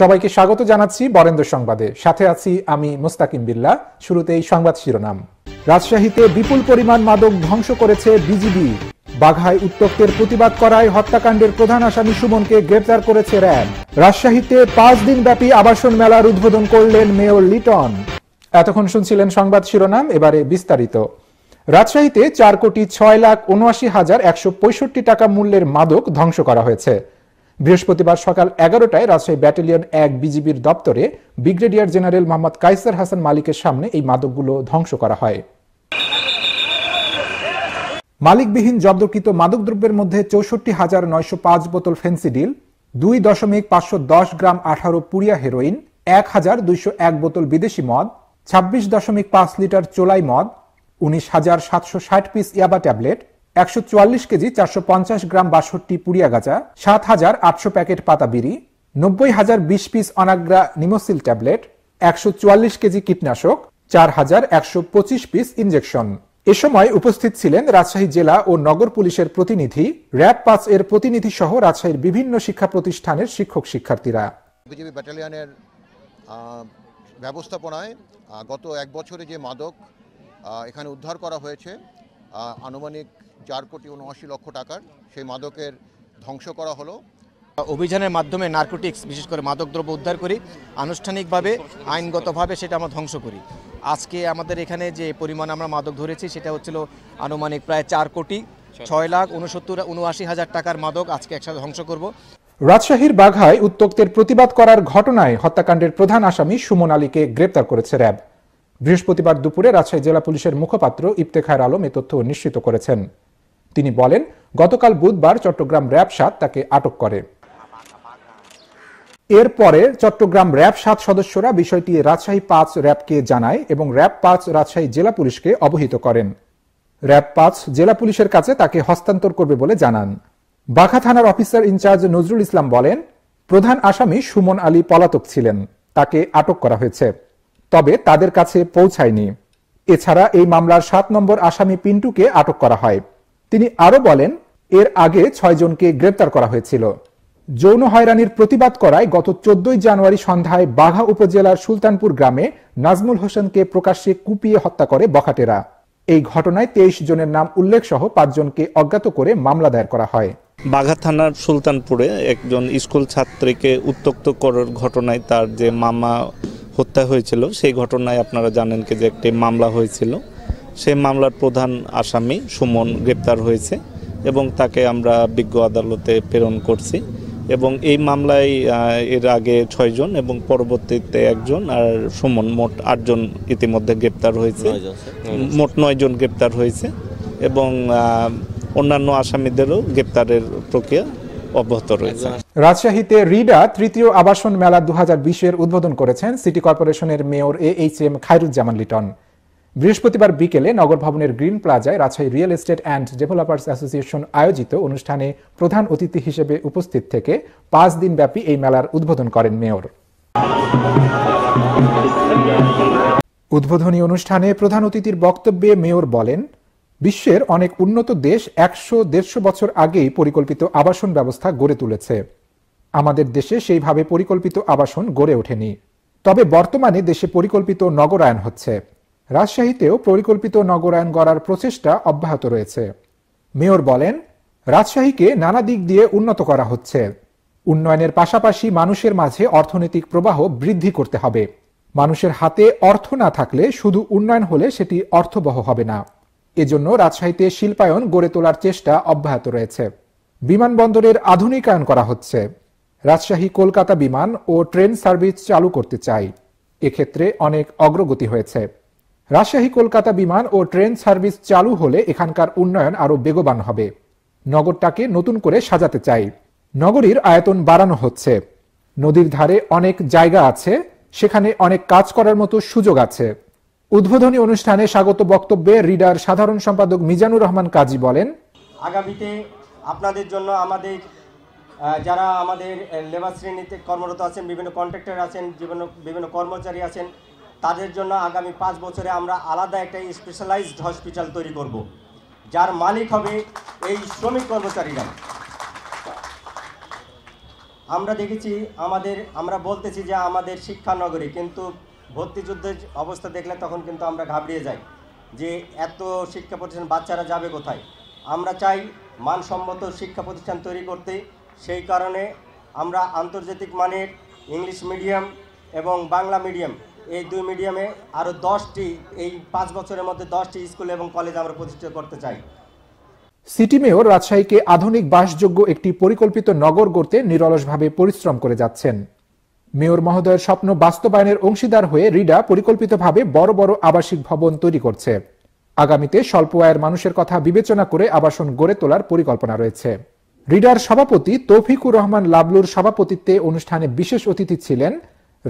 সবাইকে স্বাগত জানাচ্ছি বরেন্দ্র সংবাদে সাথে আছি আমি মুস্তাকিম বিল্লা শুরুতে এই সংবাদ শিরোনাম রাজশাহীতে বিপুল পরিমাণ মাদক ধ্বংস করেছে বিজিবি বাঘায় উত্তপ্তের প্রতিবাদ করায় হত্যাকাণ্ডের প্রধান আসামি সুমনকে গ্রেপ্তার করেছে র্যাব রাজশাহীতে পাঁচ দিন ব্যাপী আবাসন মেলার উদ্বোধন করলেন মেয়র লিটন এতক্ষণ শুনছিলেন সংবাদ শিরোনাম এবারে বিস্তারিত রাজশাহীতে চার কোটি ছয় লাখ উনআশি হাজার একশো পঁয়ষট্টি টাকা মূল্যের মাদক ধ্বংস করা হয়েছে বৃহস্পতিবার সকাল এগারোটায় রাজশাহী ব্যাটালিয়ন এক বিজিবির দপ্তরে ব্রিগেডিয়ার জেনারেল মোহাম্মদ কাইসার হাসান মালিকের সামনে এই মাদকগুলো ধ্বংস করা হয় মালিকবিহীন জব্দকৃত মাদকদ্রব্যের মধ্যে চৌষট্টি হাজার নয়শো পাঁচ বোতল ফেন্সিডিল দুই দশমিক পাঁচশো দশ গ্রাম আঠারো পুরিয়া হেরোইন এক হাজার দুইশো এক বোতল বিদেশি মদ ছাব্বিশ দশমিক পাঁচ লিটার চোলাই মদ উনিশ হাজার সাতশো ষাট পিস ইয়াবা ট্যাবলেট একশো চুয়াল্লিশ কেজি চারশো পঞ্চাশ গ্রাম বাষট্টি পুড়িয়া গাঁজা সাত হাজার আটশো প্যাকেট পাতা বিড়ি নব্বই হাজার বিশ পিস অনাগ্রা নিমোসিল ট্যাবলেট একশো চুয়াল্লিশ কেজি কীটনাশক চার হাজার একশো পঁচিশ পিস ইঞ্জেকশন এ সময় উপস্থিত ছিলেন রাজশাহী জেলা ও নগর পুলিশের প্রতিনিধি র্যাব পাঁচ এর প্রতিনিধি সহ রাজশাহীর বিভিন্ন শিক্ষা প্রতিষ্ঠানের শিক্ষক শিক্ষার্থীরা বিজেপি ব্যাটালিয়নের ব্যবস্থাপনায় গত এক বছরে যে মাদক এখানে উদ্ধার করা হয়েছে আনুমানিক চার কোটি উনআশি লক্ষ টাকার সেই মাদকের ধ্বংস করা হলো অভিযানের মাধ্যমে নার্কোটিক্স বিশেষ করে মাদকদ্রব্য উদ্ধার করি আনুষ্ঠানিকভাবে আইনগতভাবে সেটা আমরা ধ্বংস করি আজকে আমাদের এখানে যে পরিমাণ আমরা মাদক ধরেছি সেটা হচ্ছিল আনুমানিক প্রায় চার কোটি ছয় লাখ উনসত্তর উনআশি হাজার টাকার মাদক আজকে একসাথে ধ্বংস করব রাজশাহীর বাঘায় উত্তক্তের প্রতিবাদ করার ঘটনায় হত্যাকাণ্ডের প্রধান আসামি সুমন আলীকে গ্রেপ্তার করেছে র্যাব বৃহস্পতিবার দুপুরে রাজশাহী জেলা পুলিশের মুখপাত্র ইফতেখার আলম এ তথ্য নিশ্চিত করেছেন তিনি বলেন গতকাল বুধবার চট্টগ্রাম র্যাব সাত তাকে আটক করে এরপরে চট্টগ্রাম র্যাব সাত সদস্যরা বিষয়টি রাজশাহী পাঁচ র্যাবকে জানায় এবং র্যাব পাঁচ রাজশাহী জেলা পুলিশকে অবহিত করেন র্যাব পাঁচ জেলা পুলিশের কাছে তাকে হস্তান্তর করবে বলে জানান বাঘা থানার অফিসার ইনচার্জ নজরুল ইসলাম বলেন প্রধান আসামি সুমন আলী পলাতক ছিলেন তাকে আটক করা হয়েছে তবে তাদের কাছে পৌঁছায়নি এছাড়া এই মামলার সাত নম্বর আসামি পিন্টুকে আটক করা হয় তিনি আরও বলেন এর আগে ছয়জনকে গ্রেপ্তার করা হয়েছিল যৌন হয়রানির প্রতিবাদ করায় গত চোদ্দই জানুয়ারি সন্ধ্যায় বাঘা উপজেলার সুলতানপুর গ্রামে নাজমুল হোসেনকে প্রকাশ্যে কুপিয়ে হত্যা করে বখাটেরা এই ঘটনায় তেইশ জনের নাম উল্লেখ সহ পাঁচজনকে অজ্ঞাত করে মামলা দায়ের করা হয় বাঘা থানার সুলতানপুরে একজন স্কুল ছাত্রীকে উত্তক্ত করার ঘটনায় তার যে মামা হত্যা হয়েছিল সেই ঘটনায় আপনারা জানেন কি যে একটি মামলা হয়েছিল সেই মামলার প্রধান আসামি সুমন গ্রেপ্তার হয়েছে এবং তাকে আমরা বিজ্ঞ আদালতে প্রেরণ করছি এবং এই মামলায় এর আগে ছয়জন এবং পরবর্তীতে একজন আর সুমন মোট আটজন ইতিমধ্যে গ্রেপ্তার হয়েছে মোট নয়জন গ্রেপ্তার হয়েছে এবং অন্যান্য আসামিদেরও গ্রেপ্তারের প্রক্রিয়া রয়েছে রাজশাহীতে রিডা তৃতীয় আবাসন মেলা দু হাজার উদ্বোধন করেছেন সিটি কর্পোরেশনের mayor A H M Khairuzzaman Liton বৃহস্পতিবার বিকেলে নগর ভবনের গ্রিন প্লাজায় Rajshahi real estate and developers association আয়োজিত অনুষ্ঠানে প্রধান অতিথি হিসেবে উপস্থিত থেকে পাঁচ দিনব্যাপী এই মেলার উদ্বোধন করেন মেয়র উদ্বোধনী অনুষ্ঠানে প্রধান অতিথির বক্তব্যে মেয়র বলেন বিশ্বের অনেক উন্নত দেশ একশো দেড়শো বছর আগেই পরিকল্পিত আবাসন ব্যবস্থা গড়ে তুলেছে আমাদের দেশে সেইভাবে পরিকল্পিত আবাসন গড়ে ওঠেনি তবে বর্তমানে দেশে পরিকল্পিত নগরায়ন হচ্ছে রাজশাহীতেও পরিকল্পিত নগরায়ণ গড়ার প্রচেষ্টা অব্যাহত রয়েছে মেয়র বলেন রাজশাহীকে নানা দিক দিয়ে উন্নত করা হচ্ছে উন্নয়নের পাশাপাশি মানুষের মাঝে অর্থনৈতিক প্রবাহ বৃদ্ধি করতে হবে মানুষের হাতে অর্থ না থাকলে শুধু উন্নয়ন হলে সেটি অর্থবহ হবে না এজন্য রাজশাহীতে শিল্পায়ন গড়ে তোলার চেষ্টা অব্যাহত রয়েছে বিমানবন্দরের আধুনিকায়ন করা হচ্ছে রাজশাহী কলকাতা বিমান ও ট্রেন সার্ভিস চালু করতে চাই এক্ষেত্রে অনেক অগ্রগতি হয়েছে রাজশাহী কলকাতা বিমান ও ট্রেন সার্ভিস চালু হলে এখানকার উন্নয়ন আরও বেগবান হবে নগরটাকে নতুন করে সাজাতে চাই নগরীর আয়তন বাড়ানো হচ্ছে নদীর ধারে অনেক জায়গা আছে সেখানে অনেক কাজ করার মতো সুযোগ আছে উদ্বোধনী অনুষ্ঠানে স্বাগত বক্তব্যে রিডার সাধারণ সম্পাদক মিজানুর রহমান কাজী বলেন আগামীতে আপনাদের জন্য আমাদের যারা আমাদের লেবার শ্রেণীতে কর্মরত আছেন বিভিন্ন কন্ট্রাক্টর আছেন বিভিন্ন বিভিন্ন কর্মচারী আছেন তাদের জন্য আগামী পাঁচ বছরে আমরা আলাদা একটা স্পেশালাইজড হসপিটাল তৈরি করব। যার মালিক হবে এই শ্রমিক কর্মচারীরা আমরা দেখেছি আমাদের আমরা বলতেছি যে আমাদের শিক্ষানগরী কিন্তু ভর্তিযুদ্ধের অবস্থা দেখলে তখন কিন্তু আমরা ঘাবড়িয়ে যাই যে এত শিক্ষা প্রতিষ্ঠান বাচ্চারা যাবে কোথায় আমরা চাই মানসম্মত শিক্ষা প্রতিষ্ঠান তৈরি করতে সেই কারণে আমরা আন্তর্জাতিক মানের ইংলিশ মিডিয়াম এবং বাংলা মিডিয়াম এই দুই মিডিয়ামে আরও দশটি এই পাঁচ বছরের মধ্যে দশটি স্কুল এবং কলেজ আমরা প্রতিষ্ঠিত করতে চাই সিটি মেয়র রাজশাহীকে আধুনিক বাসযোগ্য একটি পরিকল্পিত নগর গড়তে নিরলসভাবে পরিশ্রম করে যাচ্ছেন মেয়র মহোদয়ের স্বপ্ন বাস্তবায়নের অংশীদার হয়ে রিডা পরিকল্পিতভাবে বড় বড় আবাসিক ভবন তৈরি করছে আগামীতে স্বল্প আয়ের মানুষের কথা বিবেচনা করে আবাসন গড়ে তোলার পরিকল্পনা রয়েছে রিডার সভাপতি তৌফিকুর রহমান লাবলুর সভাপতিত্বে অনুষ্ঠানে বিশেষ অতিথি ছিলেন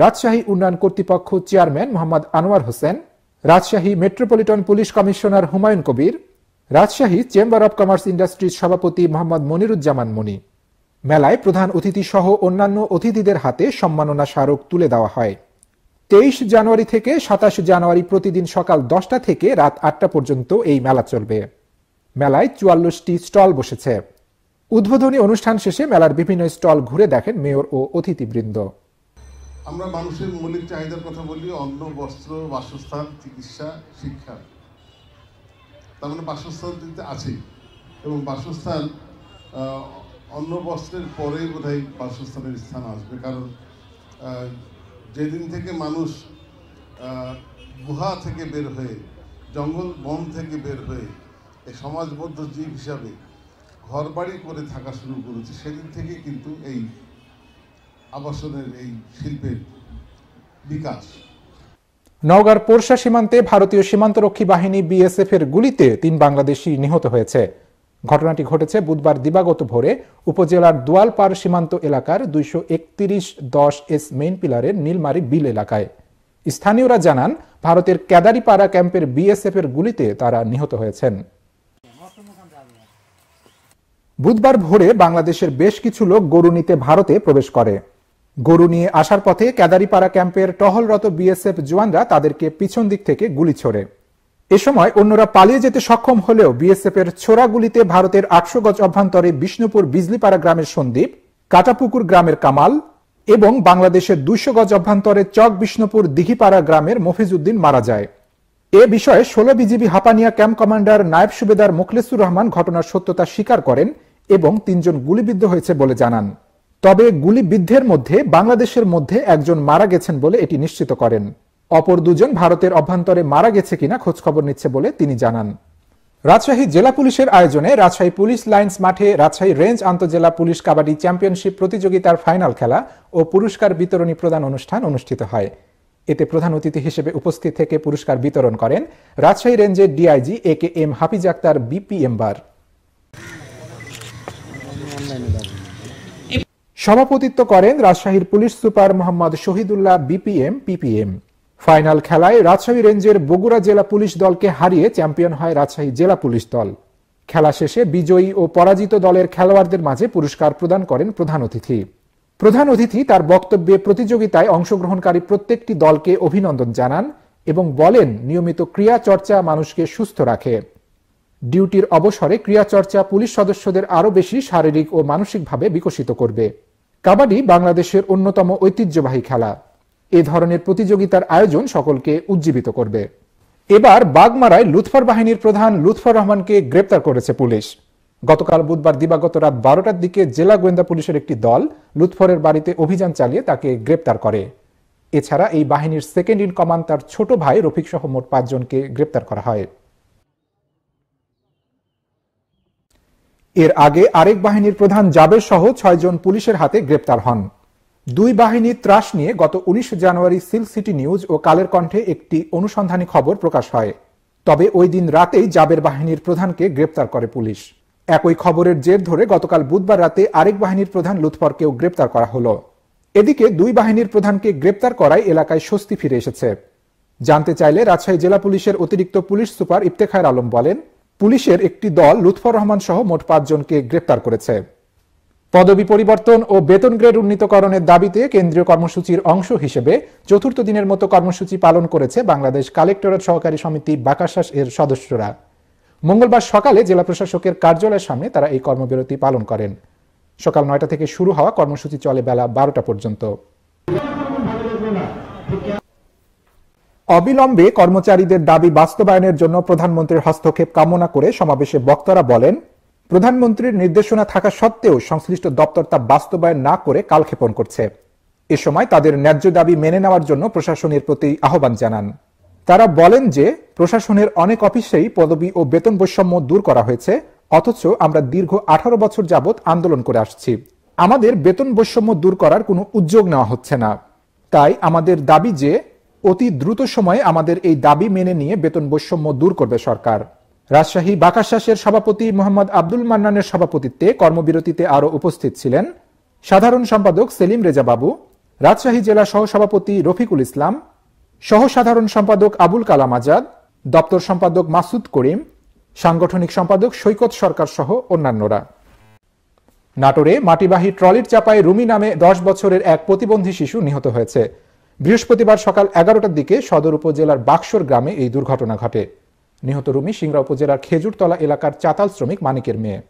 রাজশাহী উন্নয়ন কর্তৃপক্ষ chairman Mohammad Anwar Hossain Rajshahi metropolitan police commissioner Humayun Kabir Rajshahi chamber of commerce ইন্ডাস্ট্রির সভাপতি মোহাম্মদ মনিরুজ্জামান মনি মেলায় প্রধান অতিথি সহ অন্যান্য অতিথিদের হাতে সম্মাননা স্মারক তুলে দেওয়া হয় তেইশ জানুয়ারি থেকে সাতাশ জানুয়ারি প্রতিদিন সকাল দশটা থেকে রাত আটটা পর্যন্ত এই মেলা চলবে মেলায় চুয়াল্লিশটি স্টল বসেছে উদ্বোধনী অনুষ্ঠান শেষে মেলার বিভিন্ন স্টল ঘুরে দেখেন মেয়র ও অতিথিবৃন্দ আমরা মানুষের মৌলিক চাহিদার কথা বলি অন্ন বস্ত্র বাসস্থান চিকিৎসা শিক্ষা তার মানে বাসস্থান কিন্তু আছেই এবং বাসস্থান অন্ন বস্ত্রের পরেই বোধহয় বাসস্থানের স্থান আসবে কারণ যেদিন থেকে মানুষ গুহা থেকে বের হয়ে জঙ্গল বন থেকে বের হয়ে এই সমাজবদ্ধ জীব হিসাবে ঘরবাড়ি করে থাকা শুরু করেছে সেদিন থেকে কিন্তু এই আবাসনের এই শিল্পের বিকাশ নওগাঁর পোরশা সীমান্তে ভারতীয় সীমান্তরক্ষী বাহিনী বিএসএফ এর গুলিতে তিন বাংলাদেশি নিহত হয়েছে ঘটনাটি ঘটেছে বুধবার দিবাগত ভোরে উপজেলার দোয়ালপাড় সীমান্ত এলাকার দুইশো একত্রিশ দশ এস মেইন পিলারের নীলমারি বিল এলাকায় স্থানীয়রা জানান ভারতের ক্যাদারিপাড়া ক্যাম্পের বিএসএফ এর গুলিতে তারা নিহত হয়েছেন বুধবার ভোরে বাংলাদেশের বেশ কিছু লোক গরু নিতে ভারতে প্রবেশ করে গরু নিয়ে আসার পথে ক্যাদারিপাড়া ক্যাম্পের টহলরত বিএসএফ জওয়ানরা তাদেরকে পিছন দিক থেকে গুলি ছোড়ে এ সময় অন্যরা পালিয়ে যেতে সক্ষম হলেও বিএসএফ এর ছোড়া গুলিতে ভারতের আটশো গজ অভ্যন্তরে বিষ্ণুপুর বিজলিপাড়া গ্রামের সন্দীপ কাটাপুকুর গ্রামের কামাল এবং বাংলাদেশের দুইশো গজ অভ্যন্তরে চক বিষ্ণুপুর দিঘিপাড়া গ্রামের মফিজউদ্দিন মারা যায় এ বিষয়ে ষোল বিজিবি হাপানিয়া ক্যাম্প কমান্ডার নায়েব সুবেদার মুখলেসুর রহমান ঘটনার সত্যতা স্বীকার করেন এবং তিনজন গুলিবিদ্ধ হয়েছে বলে জানান তবে গুলিবিদ্ধের মধ্যে বাংলাদেশের মধ্যে একজন মারা গেছেন বলে এটি নিশ্চিত করেন অপর দুজন ভারতের অভ্যন্তরে মারা গেছে কিনা খোঁজখবর নিচ্ছে বলে তিনি জানান রাজশাহী জেলা পুলিশের আয়োজনে রাজশাহী পুলিশ লাইন্স মাঠে রাজশাহী রেঞ্জ আন্তজেলা পুলিশ কাবাডি চ্যাম্পিয়নশিপ প্রতিযোগিতার ফাইনাল খেলা ও পুরস্কার বিতরণী প্রদান অনুষ্ঠান অনুষ্ঠিত হয় এতে প্রধান অতিথি হিসেবে উপস্থিত থেকে পুরস্কার বিতরণ করেন রাজশাহী রেঞ্জের DIG A K M Hafiz Akhtar বিপিএমবার সভাপতিত্ব করেন রাজশাহীর police super Mohammad Shahidullah BPM PPM final খেলায় রাজশাহী রেঞ্জের বগুড়া জেলা পুলিশ দলকে হারিয়ে চ্যাম্পিয়ন হয় রাজশাহী জেলা পুলিশ দল খেলা শেষে বিজয়ী ও পরাজিত দলের খেলোয়াড়দের মাঝে পুরস্কার প্রদান করেন প্রধান অতিথি প্রধান অতিথি তার বক্তব্যে প্রতিযোগিতায় অংশগ্রহণকারী প্রত্যেকটি দলকে অভিনন্দন জানান এবং বলেন নিয়মিত ক্রিয়া চর্চা মানুষকে সুস্থ রাখে ডিউটির অবসরে ক্রিয়া চর্চা পুলিশ সদস্যদের আরও বেশি শারীরিক ও মানসিকভাবে বিকশিত করবে কাবাডি বাংলাদেশের অন্যতম ঐতিহ্যবাহী খেলা এ ধরনের প্রতিযোগিতার আয়োজন সকলকে উজ্জীবিত করবে এবার বাগমারায় লুৎফর বাহিনীর প্রধান লুৎফর রহমানকে গ্রেপ্তার করেছে পুলিশ গতকাল বুধবার দিবাগত রাত বারোটার দিকে জেলা গোয়েন্দা পুলিশের একটি দল লুৎফরের বাড়িতে অভিযান চালিয়ে তাকে গ্রেপ্তার করে এছাড়া এই বাহিনীর সেকেন্ড ইন কমান্ড তার ছোট ভাই রফিক সহ মোট পাঁচজনকে গ্রেপ্তার করা হয় এর আগে আরেক বাহিনীর প্রধান জাবের সহ ছয়জন পুলিশের হাতে গ্রেপ্তার হন দুই বাহিনী ত্রাস নিয়ে গত উনিশ জানুয়ারি সিল সিটি নিউজ ও কালের কণ্ঠে একটি অনুসন্ধানী খবর প্রকাশ হয় তবে ওই দিন রাতেই জাবের বাহিনীর প্রধানকে গ্রেপ্তার করে পুলিশ একই খবরের জের ধরে গতকাল বুধবার রাতে আরেক বাহিনীর প্রধান লুৎফরকেও গ্রেপ্তার করা হলো এদিকে দুই বাহিনীর প্রধানকে গ্রেপ্তার করায় এলাকায় স্বস্তি ফিরে এসেছে জানতে চাইলে রাজশাহী জেলা পুলিশের অতিরিক্ত পুলিশ সুপার ইফতেখার আলম বলেন পুলিশের একটি দল লুৎফর রহমান সহ মোট পাঁচজনকে গ্রেপ্তার করেছে পদবি পরিবর্তন ও বেতন গ্রেড উন্নীতকরণের দাবিতে কেন্দ্রীয় কর্মসূচির অংশ হিসেবে চতুর্থ দিনের মতো কর্মসূচি পালন করেছে বাংলাদেশ কালেক্টরেট সহকারী সমিতি বাকাশাস এর সদস্যরা মঙ্গলবার সকালে জেলা প্রশাসকের কার্যালয়ের সামনে তারা এই কর্মবিরতি পালন করেন সকাল নয়টা থেকে শুরু হওয়া কর্মসূচি চলে বেলা বারোটা পর্যন্ত অবিলম্বে কর্মচারীদের দাবি বাস্তবায়নের জন্য প্রধানমন্ত্রীর হস্তক্ষেপ কামনা করে সমাবেশে বক্তারা বলেন প্রধানমন্ত্রীর নির্দেশনা থাকা সত্ত্বেও সংশ্লিষ্ট দপ্তর তা বাস্তবায়ন না করে কালক্ষেপণ করছে এ সময় তাদের ন্যায্য দাবি মেনে নেওয়ার জন্য প্রশাসনের প্রতি আহ্বান জানান তারা বলেন যে প্রশাসনের অনেক অফিসেই পদবি ও বেতন বৈষম্য দূর করা হয়েছে অথচ আমরা দীর্ঘ আঠারো বছর যাবৎ আন্দোলন করে আসছি আমাদের বেতন বৈষম্য দূর করার কোনো উদ্যোগ নেওয়া হচ্ছে না তাই আমাদের দাবি যে অতি দ্রুত সময়ে আমাদের এই দাবি মেনে নিয়ে বেতন বৈষম্য দূর করবে সরকার রাজশাহী বাকাশ্বাসের সভাপতি মোহাম্মদ আব্দুল মান্নানের সভাপতিত্বে কর্মবিরতিতে আরও উপস্থিত ছিলেন সাধারণ সম্পাদক সেলিম রেজা বাবু রাজশাহী জেলা সহসভাপতি রফিকুল ইসলাম সহ সাধারণ সম্পাদক আবুল কালাম আজাদ দপ্তর সম্পাদক মাসুদ করিম সাংগঠনিক সম্পাদক সৈকত সরকার সহ অন্যান্যরা নাটোরে মাটিবাহী ট্রলির চাপায় রুমি নামে দশ বছরের এক প্রতিবন্ধী শিশু নিহত হয়েছে বৃহস্পতিবার সকাল এগারোটার দিকে সদর উপজেলার বাক্সর গ্রামে এই দুর্ঘটনা ঘটে নিহত রুমি সিংড়া উপজেলার খেজুরতলা এলাকার চাতাল শ্রমিক মানিকের মেয়ে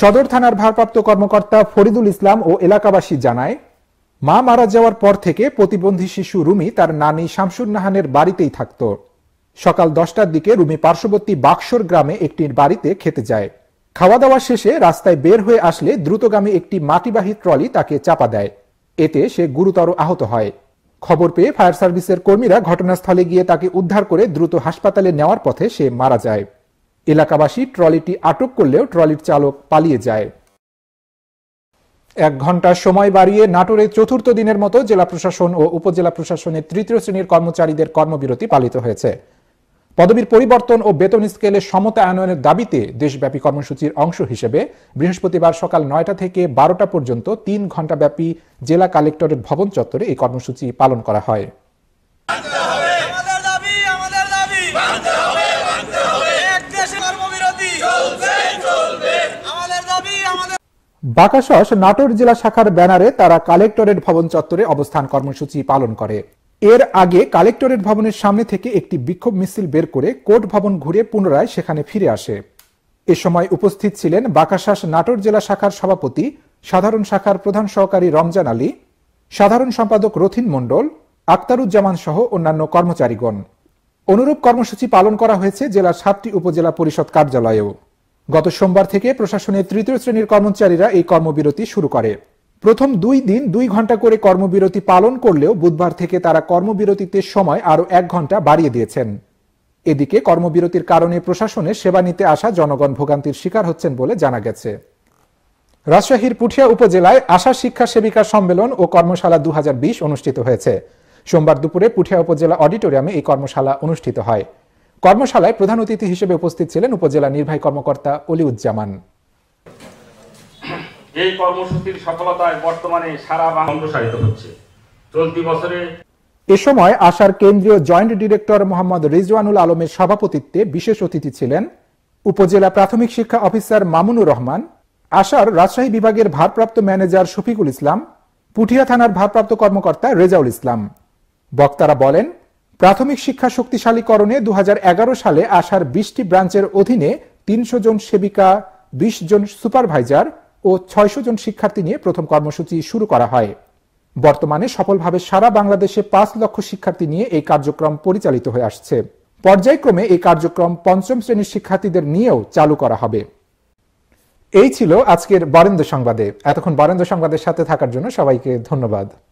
সদর থানার ভারপ্রাপ্ত কর্মকর্তা ফরিদুল ইসলাম ও এলাকাবাসী জানায় মা মারা যাওয়ার পর থেকে প্রতিবন্ধী শিশু রুমি তার নানি শামসুর নাহানের বাড়িতেই থাকত সকাল দশটার দিকে রুমি পার্শ্ববর্তী বাক্সর গ্রামে একটি বাড়িতে খেতে যায় খাওয়া দাওয়া শেষে রাস্তায় বের হয়ে আসলে দ্রুতগামী একটি মাটিবাহী ট্রলি তাকে চাপা দেয় এতে সে গুরুতর আহত হয় খবর পেয়ে ফায়ার সার্ভিসের কর্মীরা ঘটনাস্থলে গিয়ে তাকে উদ্ধার করে দ্রুত হাসপাতালে নেওয়ার পথে সে মারা যায় এলাকাবাসী ট্রলিটি আটক করলেও ট্রলির চালক পালিয়ে যায় এক ঘন্টা সময় বাড়িয়ে নাটোরে চতুর্থ দিনের মতো জেলা প্রশাসন ও উপজেলা প্রশাসনের তৃতীয় শ্রেণীর কর্মচারীদের কর্মবিরতি পালিত হয়েছে পদবীর পরিবর্তন ও বেতন স্কেলে সমতা আনয়নের দাবিতে দেশব্যাপী কর্মসূচির অংশ হিসেবে বৃহস্পতিবার সকাল নয়টা থেকে বারোটা পর্যন্ত তিন ঘণ্টাব্যাপী জেলা কালেক্টরের ভবন চত্বরে এই কর্মসূচি পালন করা হয় বাকাশস নাটোর জেলা শাখার ব্যানারে তারা কালেক্টরেট ভবন চত্বরে অবস্থান কর্মসূচি পালন করে এর আগে কালেক্টরেট ভবনের সামনে থেকে একটি বিক্ষোভ মিছিল বের করে কোর্ট ভবন ঘুরে পুনরায় সেখানে ফিরে আসে এ সময় উপস্থিত ছিলেন বাকাশাস নাটোর জেলা শাখার সভাপতি সাধারণ শাখার প্রধান সহকারী রমজান আলী সাধারণ সম্পাদক রথিন মণ্ডল আক্তারুজ্জামান সহ অন্যান্য কর্মচারীগণ অনুরূপ কর্মসূচি পালন করা হয়েছে জেলার সাতটি উপজেলা পরিষদ কার্যালয়েও গত সোমবার থেকে প্রশাসনের তৃতীয় শ্রেণীর কর্মচারীরা এই কর্মবিরতি শুরু করে প্রথম দুই দিন দুই ঘন্টা করে কর্মবিরতি পালন করলেও বুধবার থেকে তারা কর্মবিরতিতে সময় আরও এক ঘন্টা বাড়িয়ে দিয়েছেন এদিকে কর্মবিরতির কারণে প্রশাসনে সেবা নিতে আসা জনগণ ভোগান্তির শিকার হচ্ছেন বলে জানা গেছে রাজশাহীর পুঠিয়া উপজেলায় আশা শিক্ষা সেবিকা সম্মেলন ও কর্মশালা দু অনুষ্ঠিত হয়েছে সোমবার দুপুরে পুঠিয়া উপজেলা অডিটোরিয়ামে এই কর্মশালা অনুষ্ঠিত হয় কর্মশালায় প্রধান অতিথি হিসেবে উপস্থিত ছিলেন উপজেলা নির্বাহী কর্মকর্তা অলিউজ্জামান এই কর্মসূচির সফলতায় বর্তমানে সারা বাংলা সারিত হচ্ছে চলতি বছরে এ সময় আশার কেন্দ্রীয় জয়েন্ট ডিরেক্টর মোহাম্মদ রিজওয়ানুল আলমের সভাপতিত্বে বিশেষ অতিথি ছিলেন উপজেলা প্রাথমিক শিক্ষা অফিসার মামুনুর রহমান আশার রাজশাহী বিভাগের ভারপ্রাপ্ত ম্যানেজার শফিকুল ইসলাম পুঠিয়া থানার ভারপ্রাপ্ত কর্মকর্তা রেজাউল ইসলাম বক্তারা বলেন প্রাথমিক শিক্ষা শক্তিশালীকরণে দু সালে আশার বিশটি ব্রাঞ্চের অধীনে তিনশো জন সেবিকা বিশ জন সুপারভাইজার ও ছয়শো জন শিক্ষার্থী নিয়ে প্রথম কর্মসূচি শুরু করা হয় বর্তমানে সফলভাবে সারা বাংলাদেশে পাঁচ লক্ষ শিক্ষার্থী নিয়ে এই কার্যক্রম পরিচালিত হয়ে আসছে পর্যায়ক্রমে এই কার্যক্রম পঞ্চম শ্রেণীর শিক্ষার্থীদের নিয়েও চালু করা হবে এই ছিল আজকের বরেন্দ্র সংবাদে এতক্ষণ বরেন্দ্র সংবাদের সাথে থাকার জন্য সবাইকে ধন্যবাদ